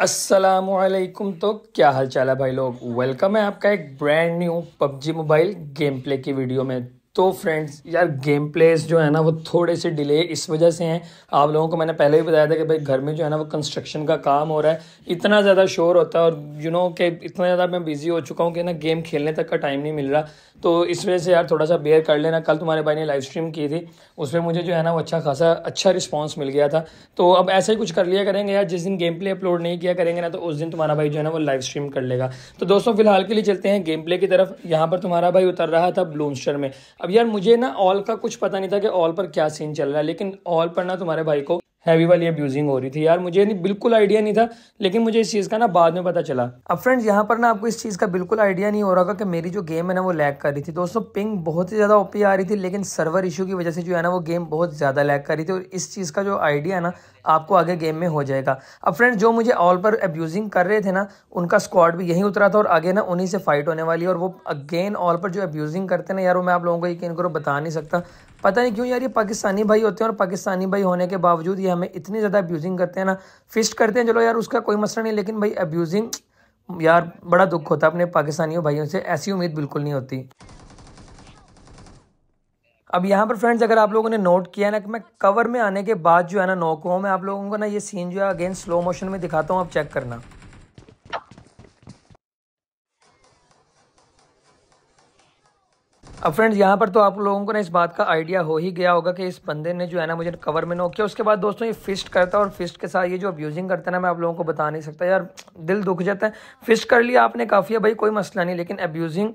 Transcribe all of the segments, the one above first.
असलम तो क्या हाल चाल है भाई लोग वेलकम है आपका एक brand new PUBG mobile game play की वीडियो में तो फ्रेंड्स यार गेम प्लेस जो है ना वो थोड़े से डिले इस वजह से हैं आप लोगों को मैंने पहले भी बताया था कि भाई घर में जो है ना वो कंस्ट्रक्शन का काम हो रहा है इतना ज़्यादा शोर होता है और यू नो कि इतना ज़्यादा मैं बिज़ी हो चुका हूँ कि ना गेम खेलने तक का टाइम नहीं मिल रहा तो इस वजह से यार थोड़ा सा बेयर कर लेना कल तुम्हारे भाई ने लाइव स्ट्रीम की थी उसमें मुझे जो है ना वो अच्छा खासा अच्छा रिस्पॉन्स मिल गया था तो अब ऐसा ही कुछ कर लिया करेंगे यार जिस दिन गेम प्ले अपलोड नहीं किया करेंगे ना तो उस दिन तुम्हारा भाई जो है ना वो लाइव स्ट्रीम कर लेगा तो दोस्तों फिलहाल के लिए चलते हैं गेम प्ले की तरफ यहाँ पर तुम्हारा भाई उतर रहा था ब्लूस्टर में अब यार मुझे ना ऑल का कुछ पता नहीं था कि ऑल पर क्या सीन चल रहा है लेकिन ऑल पर ना तुम्हारे भाई को हैवी वाली अब्यूजिंग हो रही थी यार मुझे नहीं बिल्कुल आइडिया नहीं था लेकिन मुझे इस चीज़ का ना बाद में पता चला अब फ्रेंड्स यहाँ पर ना आपको इस चीज़ का बिल्कुल आइडिया नहीं हो रहा था कि मेरी जो गेम है ना वो लैग कर रही थी दोस्तों पिंग बहुत ही ज़्यादा ओपी आ रही थी लेकिन सर्वर इशू की वजह से जो है ना वो गेम बहुत ज़्यादा लैग कर रही थी और इस चीज़ का जो आइडिया है ना आपको आगे गेम में हो जाएगा अब फ्रेंड जो मुझे ऑल पर अब्यूजिंग कर रहे थे ना उनका स्क्वाड भी यहीं उतरा था और आगे ना उन्हीं से फाइट होने वाली और वो अगेन ऑल पर जो अब्यूजिंग करते ना यार वो मैं आप लोगों को यकीन करो बता नहीं सकता पता नहीं क्यों यार ये पाकिस्तानी भाई होते हैं और पाकिस्तानी भाई होने के बावजूद ये हमें इतनी ज़्यादा अब्यूजिंग करते हैं ना फिस्ट करते हैं चलो यार उसका कोई मसला नहीं लेकिन भाई अब्यूजिंग यार बड़ा दुख होता है अपने पाकिस्तानियों भाइयों से ऐसी उम्मीद बिल्कुल नहीं होती अब यहाँ पर फ्रेंड्स अगर आप लोगों ने नोट किया ना कि मैं कवर में आने के बाद जो है ना नोक हुआ मैं आप लोगों को ना ये सीन जो है अगेन स्लो मोशन में दिखाता हूँ आप चेक करना अब फ्रेंड्स यहाँ पर तो आप लोगों को ना इस बात का आइडिया हो ही गया होगा कि इस बंदे ने जो है ना मुझे कवर में नो किया उसके बाद दोस्तों ये फिस्ट करता है और फिस्ट के साथ ये जो अब्यूजिंग करता है ना मैं आप लोगों को बता नहीं सकता यार दिल दुख जाता है फिस्ट कर लिया आपने काफ़ी है भाई कोई मसला नहीं लेकिन अब्यूजिंग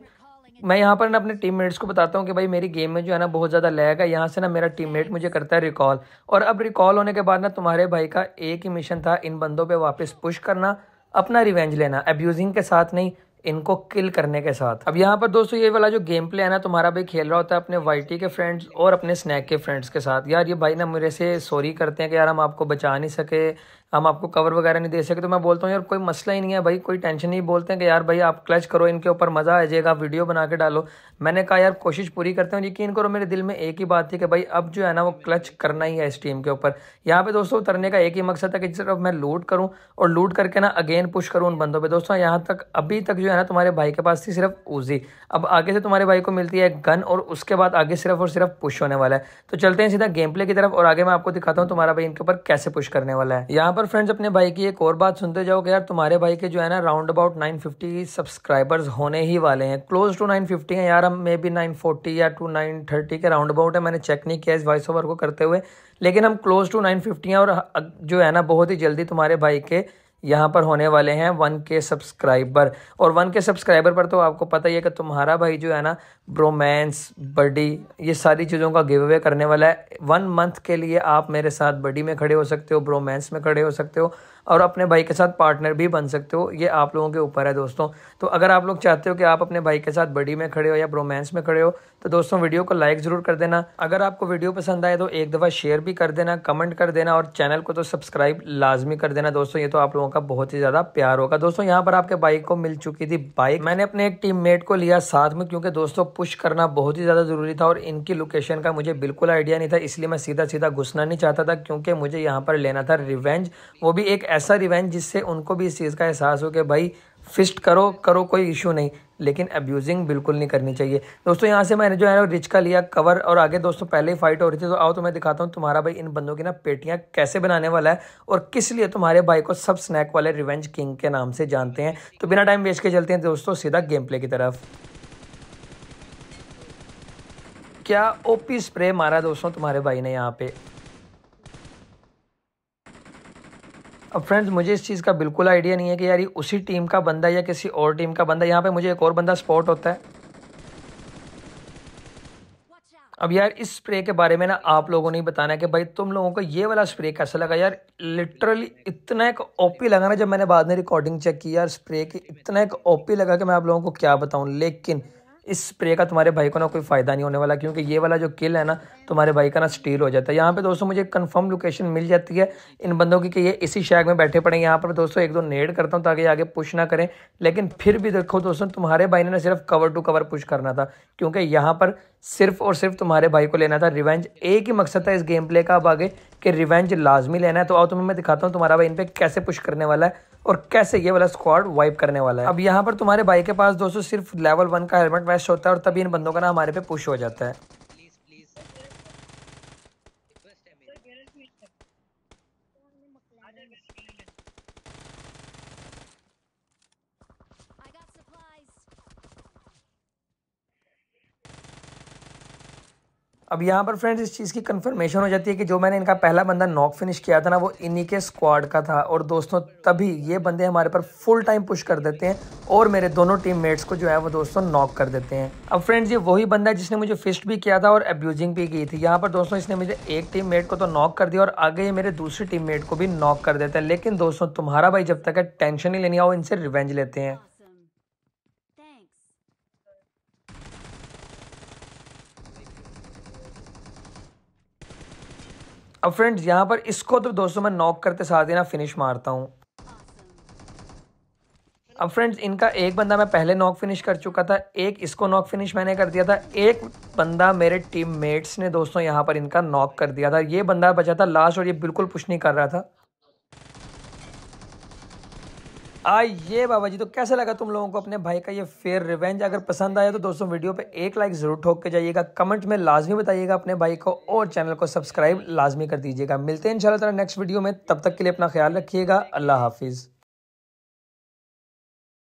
मैं यहाँ पर ना अपने टीम को बताता हूँ कि भाई मेरी गेम में जो है ना बहुत ज़्यादा लैग है यहाँ से ना मेरा टीम मुझे करता है रिकॉल और अब रिकॉल होने के बाद ना तुम्हारे भाई का एक ही मिशन था इन बंदों पर वापस पुश करना अपना रिवेंज लेना अब्यूजिंग के साथ नहीं इनको किल करने के साथ अब यहाँ पर दोस्तों ये वाला जो गेम प्ले है ना तुम्हारा भाई खेल रहा होता है अपने वाइटी के फ्रेंड्स और अपने स्नैक के फ्रेंड्स के साथ यार ये भाई ना मेरे से सॉरी करते हैं कि यार हम आपको बचा नहीं सके हम आपको कवर वगैरह नहीं दे सके तो मैं बोलता हूँ यार कोई मसला ही नहीं है भाई कोई टेंशन नहीं बोलते हैं कि यार भाई आप क्लच करो इनके ऊपर मज़ा आ जाएगा वीडियो बना के डालो मैंने कहा यार कोशिश पूरी करते हैं यकीन करो मेरे दिल में एक ही बात थी कि भाई अब जो है ना वो क्लच करना ही है इस टीम के ऊपर यहाँ पे दोस्तों उतरने का एक ही मकसद था कि सिर्फ मैं लूट करूँ और लूट करके ना अगेन पुश करूँ उन बंदों पर दोस्तों यहाँ तक अभी तक जो है ना तुम्हारे भाई के पास थी सिर्फ ऊजी अब आगे से तुम्हारे भाई को मिलती है गन और उसके बाद आगे सिर्फ और सिर्फ पुश होने वाला है तो चलते हैं सीधा गेम प्ले की तरफ और आगे मैं आपको दिखाता हूँ तुम्हारा भाई इनके ऊपर कैसे पुश करने वाला है यहाँ पर फ्रेंड्स अपने भाई की एक और बात सुनते जाओ कि यार तुम्हारे भाई के जो है ना राउंड अबाउट 950 सब्सक्राइबर्स होने ही वाले हैं क्लोज टू 950 हैं यार हम मे बी 940 या टू 930 के राउंड अबाउट है मैंने चेक नहीं किया इस वॉइस ओवर को करते हुए लेकिन हम क्लोज टू 950 हैं और जो है ना बहुत ही जल्दी तुम्हारे भाई के यहाँ पर होने वाले हैं वन के सब्सक्राइबर और वन के सब्सक्राइबर पर तो आपको पता ही है कि तुम्हारा भाई जो है ना ब्रोमैंस बडी ये सारी चीज़ों का गिव अवे करने वाला है वन मंथ के लिए आप मेरे साथ बडी में खड़े हो सकते हो ब्रोमेंस में खड़े हो सकते हो और अपने भाई के साथ पार्टनर भी बन सकते हो ये आप लोगों के ऊपर है दोस्तों तो अगर आप लोग चाहते हो कि आप अपने भाई के साथ बडी में खड़े हो या रोमांस में खड़े हो तो दोस्तों वीडियो को लाइक ज़रूर कर देना अगर आपको वीडियो पसंद आए तो एक दफ़ा शेयर भी कर देना कमेंट कर देना और चैनल को तो सब्सक्राइब लाजमी कर देना दोस्तों ये तो आप लोगों का बहुत ही ज़्यादा प्यार होगा दोस्तों यहाँ पर आपके बाइक को मिल चुकी थी बाइक मैंने अपने एक टीम को लिया साथ में क्योंकि दोस्तों पुश करना बहुत ही ज़्यादा ज़रूरी था और इनकी लोकेशन का मुझे बिल्कुल आइडिया नहीं था इसलिए मैं सीधा सीधा घुसना नहीं चाहता था क्योंकि मुझे यहाँ पर लेना था रिवेंज वो भी एक ऐसा रिवेंज जिससे उनको भी इस चीज़ का एहसास हो कि भाई फिस्ट करो करो कोई इशू नहीं लेकिन अब्यूजिंग बिल्कुल नहीं करनी चाहिए दोस्तों यहाँ से मैंने जो है रिच का लिया कवर और आगे दोस्तों पहले ही फाइट हो रही थी तो आओ तो मैं दिखाता हूँ तुम्हारा भाई इन बंदों की ना पेटियाँ कैसे बनाने वाला है और किस लिए तुम्हारे भाई को सब स्नैक वाले रिवेंज किंग के नाम से जानते हैं तो बिना टाइम वेस्ट के चलते हैं दोस्तों सीधा गेम प्ले की तरफ क्या ओपी स्प्रे मारा दोस्तों तुम्हारे भाई ने यहाँ पे अब फ्रेंड्स मुझे इस चीज़ का बिल्कुल आइडिया नहीं है कि यार ये उसी टीम का बंदा या किसी और टीम का बंदा यहाँ पे मुझे एक और बंदा स्पॉट होता है अब यार इस स्प्रे के बारे में ना आप लोगों ने बताना है कि भाई तुम लोगों को ये वाला स्प्रे कैसा लगा यार लिटरली इतना एक ओपी लगा ना जब मैंने बाद में रिकॉर्डिंग चेक की यार स्प्रे की इतना एक ओपी लगा कि मैं आप लोगों को क्या बताऊँ लेकिन इस स्प्रे का तुम्हारे भाई को ना कोई फ़ायदा नहीं होने वाला क्योंकि ये वाला जो किल है ना तुम्हारे भाई का ना स्टील हो जाता है यहाँ पे दोस्तों मुझे कंफर्म लोकेशन मिल जाती है इन बंदों की कि ये इसी शैग में बैठे पड़े यहाँ पर दोस्तों एक दो नेड करता हूँ ताकि आगे पुश ना करें लेकिन फिर भी देखो दोस्तों तुम्हारे भाई ने ना सिर्फ कवर टू कवर पुश करना था क्योंकि यहाँ पर सिर्फ और सिर्फ तुम्हारे भाई को लेना था रिवेंज एक ही मकसद था इस गेम प्ले का अब आगे कि रिवेंज लाजमी लेना है तो आओ तुम्हें मैं दिखाता हूँ तुम्हारा भाई इन पर कैसे पुश करने वाला है और कैसे ये वाला स्क्वाड वाइप करने वाला है अब यहाँ पर तुम्हारे भाई के पास दोस्तों सिर्फ लेवल वन का हेलमेट मैच होता है और तभी इन बंदों का ना हमारे पे पुश हो जाता है अब यहाँ पर फ्रेंड्स इस चीज़ की कंफर्मेशन हो जाती है कि जो मैंने इनका पहला बंदा नॉक फिनिश किया था ना वो इन्हीं के स्क्वाड का था और दोस्तों तभी ये बंदे हमारे पर फुल टाइम पुश कर देते हैं और मेरे दोनों टीम मेट्स को जो है वो दोस्तों नॉक कर देते हैं अब फ्रेंड्स ये वही बंदा है जिसने मुझे फिस्ट भी किया था और एब्यूजिंग भी की थी यहाँ पर दोस्तों इसने मुझे एक टीम मेट को तो नॉक कर दिया और आगे ये मेरे दूसरी टीम मेट को भी नॉक कर देता है लेकिन दोस्तों तुम्हारा भाई जब तक है टेंशन ही लेनी आओ इनसे रिवेंज लेते हैं अब फ्रेंड्स यहाँ पर इसको तो दोस्तों मैं नॉक करते साथ ही ना फिनिश मारता हूँ अब फ्रेंड्स इनका एक बंदा मैं पहले नॉक फिनिश कर चुका था एक इसको नॉक फिनिश मैंने कर दिया था एक बंदा मेरे टीममेट्स ने दोस्तों यहाँ पर इनका नॉक कर दिया था ये बंदा बचा था लास्ट और ये बिल्कुल कुछ नहीं कर रहा था आइए बाबा जी तो कैसे लगा तुम लोगों को अपने भाई का ये फेयर रिवेंज अगर पसंद आया तो दोस्तों वीडियो पे एक लाइक ज़रूर ठोक के जाइएगा कमेंट में लाजमी बताइएगा अपने भाई को और चैनल को सब्सक्राइब लाजमी कर दीजिएगा मिलते हैं इंशाल्लाह नेक्स्ट वीडियो में तब तक के लिए अपना ख्याल रखिएगा अल्लाह हाफिज़